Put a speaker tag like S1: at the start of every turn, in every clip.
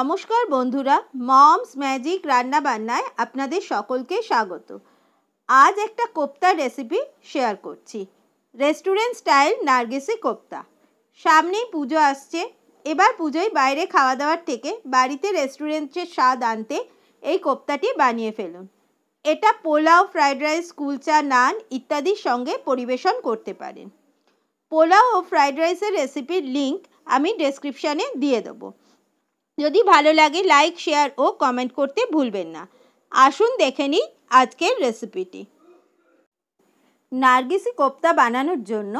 S1: নমস্কার বন্ধুরা moms magic রান্না বান্নায় আপনাদের সকলকে স্বাগত আজ একটা কোপ্তা রেসিপি শেয়ার করছি রেস্টুরেন্ট স্টাইল নার্গেসি কোপ্তা সামনেই পুজো আসছে এবার পুজোয় বাইরে খাওয়া দাওয়ার থেকে বাড়িতে রেস্টুরেন্টের স্বাদ আনতে এই কোপ্তাটি বানিয়ে ফেলুন এটা পোলাও ফ্রাইড রাইস কুলচা নান ইত্যাদির সঙ্গে পরিবেশন করতে পারেন পোলাও ও ফ্রাইড রাইসের রেসিপির লিঙ্ক আমি ডেসক্রিপশানে দিয়ে দেবো যদি ভালো লাগে লাইক শেয়ার ও কমেন্ট করতে ভুলবেন না আসুন দেখে নিই আজকের রেসিপিটি নার্গিসি কোপ্তা বানানোর জন্য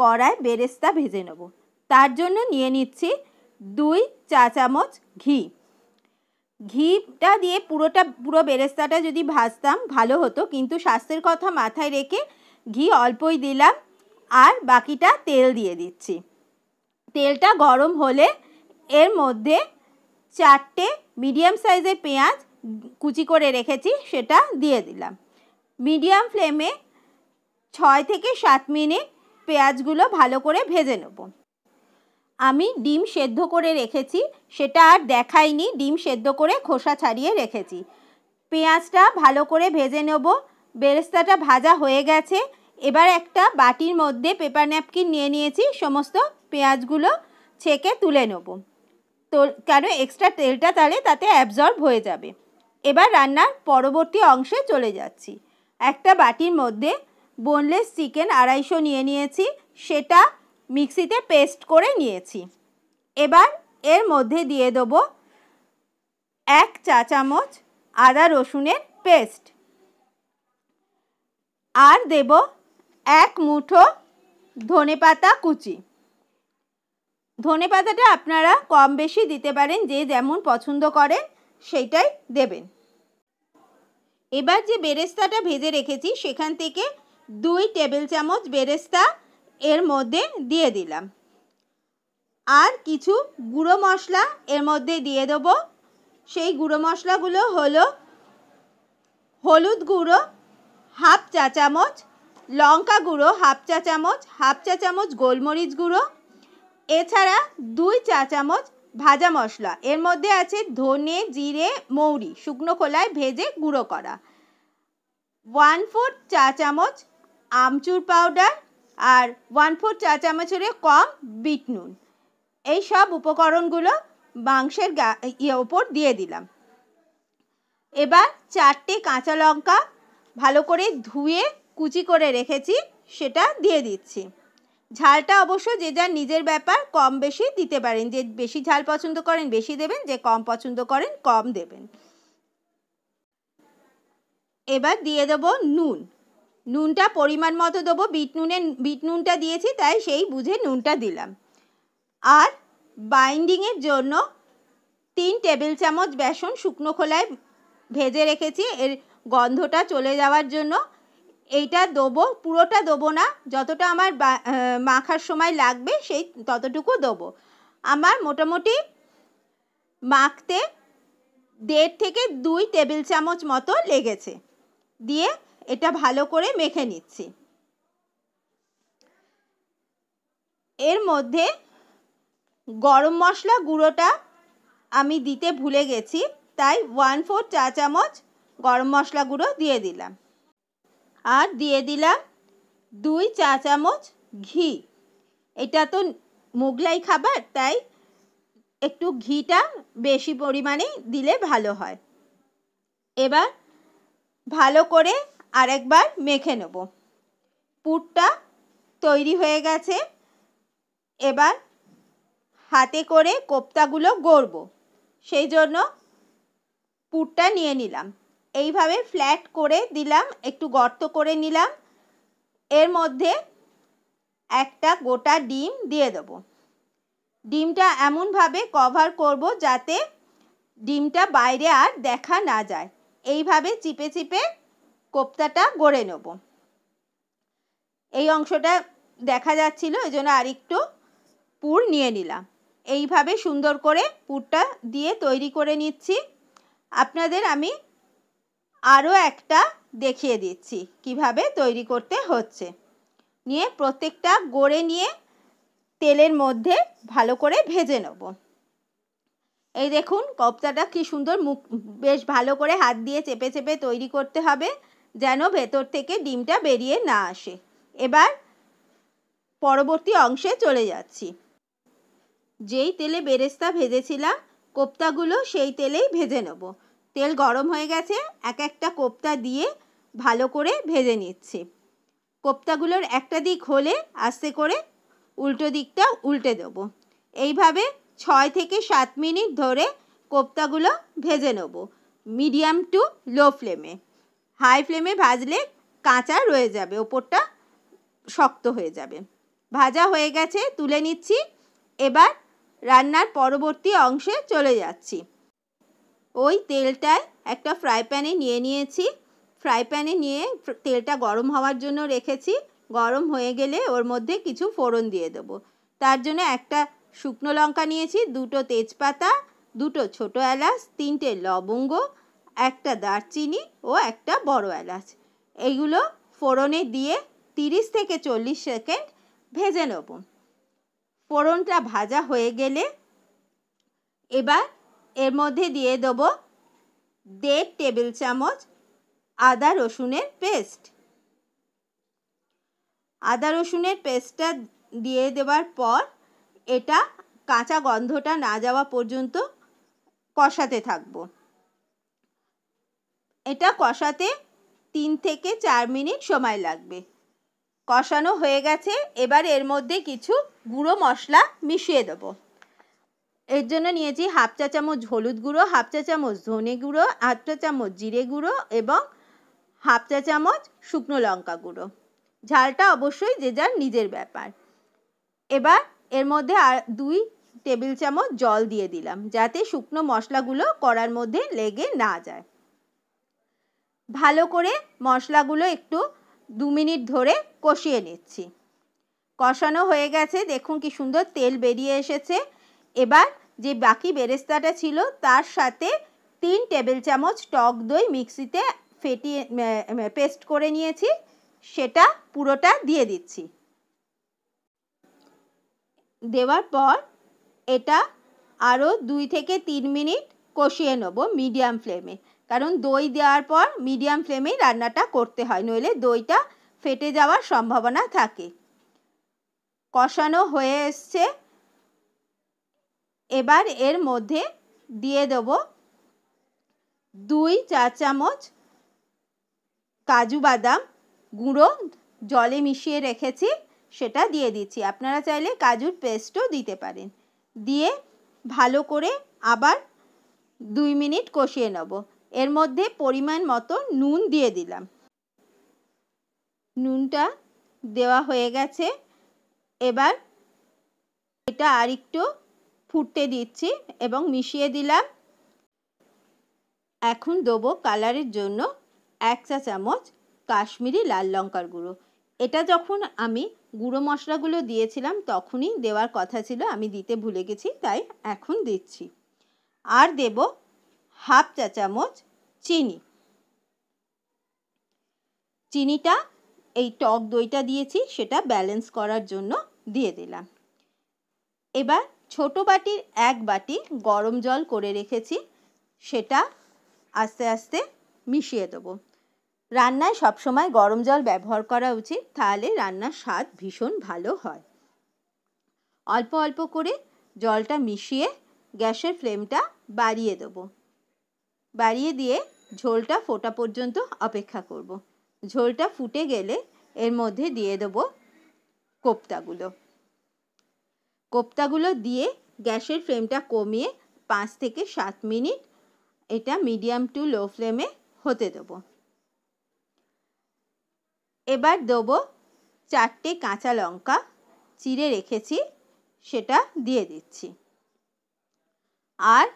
S1: কড়ায় বেরেস্তা ভেজে নেব তার জন্য নিয়ে নিচ্ছি দুই চা চামচ ঘি ঘিটা দিয়ে পুরোটা পুরো বেরেস্তাটা যদি ভাজতাম ভালো হতো কিন্তু স্বাস্থ্যের কথা মাথায় রেখে ঘি অল্পই দিলাম আর বাকিটা তেল দিয়ে দিচ্ছি তেলটা গরম হলে এর মধ্যে চারটে মিডিয়াম সাইজের পেঁয়াজ কুচি করে রেখেছি সেটা দিয়ে দিলাম মিডিয়াম ফ্লেমে ছয় থেকে সাত মিনিট পেঁয়াজগুলো ভালো করে ভেজে নেব আমি ডিম সেদ্ধ করে রেখেছি সেটা আর দেখাইনি ডিম সেদ্ধ করে খোসা ছাড়িয়ে রেখেছি পেঁয়াজটা ভালো করে ভেজে নেব বেরেস্তাটা ভাজা হয়ে গেছে এবার একটা বাটির মধ্যে পেপার ন্যাপকিন নিয়ে নিয়েছি সমস্ত পেঁয়াজগুলো ছেঁকে তুলে নেবো তো কেন এক্সট্রা তেলটা তাহলে তাতে অ্যাবজর্ব হয়ে যাবে এবার রান্নার পরবর্তী অংশে চলে যাচ্ছি একটা বাটির মধ্যে বোনলেস চিকেন আড়াইশো নিয়ে নিয়েছি সেটা মিক্সিতে পেস্ট করে নিয়েছি এবার এর মধ্যে দিয়ে দেব এক চা চামচ আদা রসুনের পেস্ট আর দেব এক মুঠো ধনে পাতা কুচি ধনে পাতাটা আপনারা কম বেশি দিতে পারেন যে যেমন পছন্দ করেন সেইটাই দেবেন এবার যে বেরেস্তাটা ভেজে রেখেছি সেখান থেকে দুই টেবিল চামচ বেরেস্তা এর মধ্যে দিয়ে দিলাম আর কিছু গুঁড়ো মশলা এর মধ্যে দিয়ে দেবো সেই গুঁড়ো মশলাগুলো হলো হলুদ গুঁড়ো হাফ চা চামচ লঙ্কা গুঁড়ো হাফ চা চামচ হাফ চা চামচ গোলমরিচ গুঁড়ো এছাড়া দুই চা চামচ ভাজা মশলা এর মধ্যে আছে ধনে জিরে মৌরি শুকনো খোলায় ভেজে গুঁড়ো করা ওয়ান ফোর চা চামচ আমচুর পাউডার আর ওয়ান ফোর চা চামচের কম বিট নুন এই সব উপকরণগুলো মাংসের গা ইয়ে ওপর দিয়ে দিলাম এবার চারটে কাঁচা লঙ্কা ভালো করে ধুয়ে কুচি করে রেখেছি সেটা দিয়ে দিচ্ছি ঝালটা অবশ্য যে যার নিজের ব্যাপার কম বেশি দিতে পারেন যে বেশি ঝাল পছন্দ করেন বেশি দেবেন যে কম পছন্দ করেন কম দেবেন এবার দিয়ে দেব নুন নুনটা পরিমাণ মতো দেবো বিট নুনে বিট নুনটা দিয়েছি তাই সেই বুঝে নুনটা দিলাম আর বাইন্ডিংয়ের জন্য তিন টেবিল চামচ বেসন শুকনো খোলায় ভেজে রেখেছি এর গন্ধটা চলে যাওয়ার জন্য এইটা দেবো পুরোটা দেবো না যতটা আমার মাখার সময় লাগবে সেই ততটুকু দেবো আমার মোটামুটি মাখতে দেড় থেকে দুই টেবিল চামচ মতো লেগেছে দিয়ে এটা ভালো করে মেখে নিচ্ছি এর মধ্যে গরম মশলা গুঁড়োটা আমি দিতে ভুলে গেছি তাই ওয়ান ফোর চা চামচ গরম মশলা গুঁড়ো দিয়ে দিলাম আর দিয়ে দিলাম দুই চা চামচ ঘি এটা তো মোগলাই খাবার তাই একটু ঘিটা বেশি পরিমাণে দিলে ভালো হয় এবার ভালো করে আরেকবার মেখে নেব পুরটা তৈরি হয়ে গেছে এবার হাতে করে কোপ্তাগুলো গড়ব সেই জন্য পুরটা নিয়ে নিলাম এইভাবে ফ্ল্যাট করে দিলাম একটু গর্ত করে নিলাম এর মধ্যে একটা গোটা ডিম দিয়ে দেব ডিমটা এমনভাবে কভার করব যাতে ডিমটা বাইরে আর দেখা না যায় এইভাবে চিপে চিপে কোপ্তাটা গড়ে নেব এই অংশটা দেখা যাচ্ছিল ওই জন্য আরেকটু পুর নিয়ে নিলাম এইভাবে সুন্দর করে পুরটা দিয়ে তৈরি করে নিচ্ছি আপনাদের আমি আরও একটা দেখিয়ে দিচ্ছি কিভাবে তৈরি করতে হচ্ছে নিয়ে প্রত্যেকটা গড়ে নিয়ে তেলের মধ্যে ভালো করে ভেজে নেব এই দেখুন কপ্তাটা কি সুন্দর মুখ বেশ ভালো করে হাত দিয়ে চেপে চেপে তৈরি করতে হবে যেন ভেতর থেকে ডিমটা বেরিয়ে না আসে এবার পরবর্তী অংশে চলে যাচ্ছি যেই তেলে বেরেস্তা ভেজেছিলাম কোপ্তাগুলো সেই তেলেই ভেজে নেবো তেল গরম হয়ে গেছে এক একটা কোপ্তা দিয়ে ভালো করে ভেজে নিচ্ছি কোপ্তাগুলোর একটা দিক হলে আস্তে করে উল্টো দিকটা উল্টে দেবো এইভাবে ছয় থেকে সাত মিনিট ধরে কোপ্তাগুলো ভেজে নেব মিডিয়াম টু লো ফ্লেমে হাই ফ্লেমে ভাজলে কাঁচা রয়ে যাবে ওপরটা শক্ত হয়ে যাবে ভাজা হয়ে গেছে তুলে নিচ্ছি এবার রান্নার পরবর্তী অংশে চলে যাচ্ছি ওই তেলটায় একটা ফ্রাই প্যানে নিয়ে নিয়েছি ফ্রাই প্যানে নিয়ে তেলটা গরম হওয়ার জন্য রেখেছি গরম হয়ে গেলে ওর মধ্যে কিছু ফোড়ন দিয়ে দেবো তার জন্য একটা শুকনো লঙ্কা নিয়েছি দুটো তেজপাতা দুটো ছোটো এলাচ তিনটে লবঙ্গ একটা দারচিনি ও একটা বড় এলাচ এইগুলো ফোড়নে দিয়ে তিরিশ থেকে চল্লিশ সেকেন্ড ভেজে নেব ফোড়নটা ভাজা হয়ে গেলে এবার এর মধ্যে দিয়ে দেব দেড় টেবিল চামচ আদা রসুনের পেস্ট আদা রসুনের পেস্টটা দিয়ে দেওয়ার পর এটা কাঁচা গন্ধটা না যাওয়া পর্যন্ত কষাতে থাকব এটা কষাতে তিন থেকে চার মিনিট সময় লাগবে কষানো হয়ে গেছে এবার এর মধ্যে কিছু গুঁড়ো মশলা মিশিয়ে দেবো এর জন্য নিয়েছি হাফ চা চামচ হলুদ গুঁড়ো হাফ চা চামচ ধনে গুঁড়ো হাফ চা চামচ জিরে গুঁড়ো এবং হাফ চা চামচ শুকনো লঙ্কা গুঁড়ো ঝালটা অবশ্যই যে যার নিজের ব্যাপার এবার এর মধ্যে আর দুই টেবিল চামচ জল দিয়ে দিলাম যাতে শুকনো মশলাগুলো কড়ার মধ্যে লেগে না যায় ভালো করে মশলাগুলো একটু দু মিনিট ধরে কষিয়ে নিচ্ছি কষানো হয়ে গেছে দেখুন কি সুন্দর তেল বেরিয়ে এসেছে এবার যে বাকি বেরেস্তাটা ছিল তার সাথে তিন টেবিল চামচ টক দই মিক্সিতে ফেটিয়ে পেস্ট করে নিয়েছি সেটা পুরোটা দিয়ে দিচ্ছি দেওয়ার পর এটা আরও দুই থেকে তিন মিনিট কষিয়ে নেব মিডিয়াম ফ্লেমে কারণ দই দেওয়ার পর মিডিয়াম ফ্লেমেই রান্নাটা করতে হয় নইলে দইটা ফেটে যাওয়ার সম্ভাবনা থাকে কষানো হয়ে এসছে এবার এর মধ্যে দিয়ে দেব দুই চা চামচ কাজু বাদাম গুঁড়ো জলে মিশিয়ে রেখেছি সেটা দিয়ে দিচ্ছি আপনারা চাইলে কাজুর পেস্টও দিতে পারেন দিয়ে ভালো করে আবার দুই মিনিট কষিয়ে নেব এর মধ্যে পরিমাণ মতো নুন দিয়ে দিলাম নুনটা দেওয়া হয়ে গেছে এবার এটা আর একটু ফুটতে দিচ্ছি এবং মিশিয়ে দিলাম এখন দেবো কালারের জন্য এক চা চামচ কাশ্মীরি লাল লঙ্কার গুঁড়ো এটা যখন আমি গুঁড়ো মশলাগুলো দিয়েছিলাম তখনই দেওয়ার কথা ছিল আমি দিতে ভুলে গেছি তাই এখন দিচ্ছি আর দেব হাফ চা চামচ চিনি চিনিটা এই টক দইটা দিয়েছি সেটা ব্যালেন্স করার জন্য দিয়ে দিলাম এবার ছোট বাটির এক বাটি গরম জল করে রেখেছি সেটা আস্তে আস্তে মিশিয়ে দেবো রান্নায় সবসময় গরম জল ব্যবহার করা উচিত তাহলে রান্নার স্বাদ ভীষণ ভালো হয় অল্প অল্প করে জলটা মিশিয়ে গ্যাসের ফ্লেমটা বাড়িয়ে দেবো বাড়িয়ে দিয়ে ঝোলটা ফোটা পর্যন্ত অপেক্ষা করব। ঝোলটা ফুটে গেলে এর মধ্যে দিয়ে দেবো কোপ্তাগুলো কোপ্তাগুলো দিয়ে গ্যাসের ফ্লেমটা কমিয়ে পাঁচ থেকে সাত মিনিট এটা মিডিয়াম টু লো ফ্লেমে হতে দেবো এবার দেবো চারটে কাঁচা লঙ্কা চিড়ে রেখেছি সেটা দিয়ে দিচ্ছি আর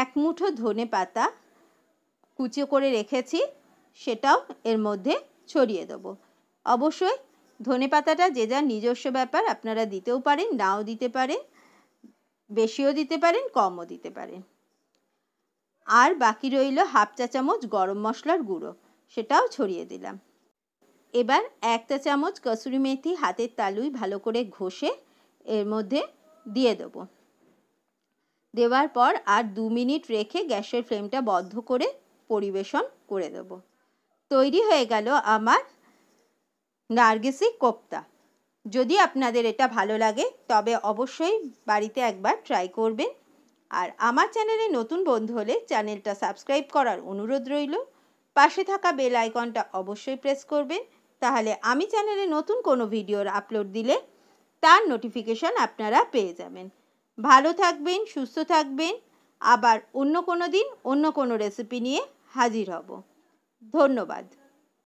S1: এক মুঠো ধনে পাতা কুচো করে রেখেছি সেটাও এর মধ্যে ছড়িয়ে দেবো অবশ্যই ধনে পাতাটা যে যার নিজস্ব ব্যাপার আপনারা দিতেও পারেন নাও দিতে পারেন বেশিও দিতে পারেন কমও দিতে পারেন আর বাকি রইল হাফ চা চামচ গরম মশলার গুঁড়ো সেটাও ছড়িয়ে দিলাম এবার এক চা চামচ কসুরি মেথি হাতের তালুই ভালো করে ঘষে এর মধ্যে দিয়ে দেবো দেওয়ার পর আর দু মিনিট রেখে গ্যাসের ফ্লেমটা বদ্ধ করে পরিবেশন করে দেব তৈরি হয়ে গেল আমার নার্গিসি কোপ্তা যদি আপনাদের এটা ভালো লাগে তবে অবশ্যই বাড়িতে একবার ট্রাই করবেন আর আমার চ্যানেলে নতুন বন্ধু হলে চ্যানেলটা সাবস্ক্রাইব করার অনুরোধ রইল পাশে থাকা বেল আইকনটা অবশ্যই প্রেস করবেন তাহলে আমি চ্যানেলে নতুন কোনো ভিডিওর আপলোড দিলে তার নোটিফিকেশান আপনারা পেয়ে যাবেন ভালো থাকবেন সুস্থ থাকবেন আবার অন্য কোনো দিন অন্য কোনো রেসিপি নিয়ে হাজির হব ধন্যবাদ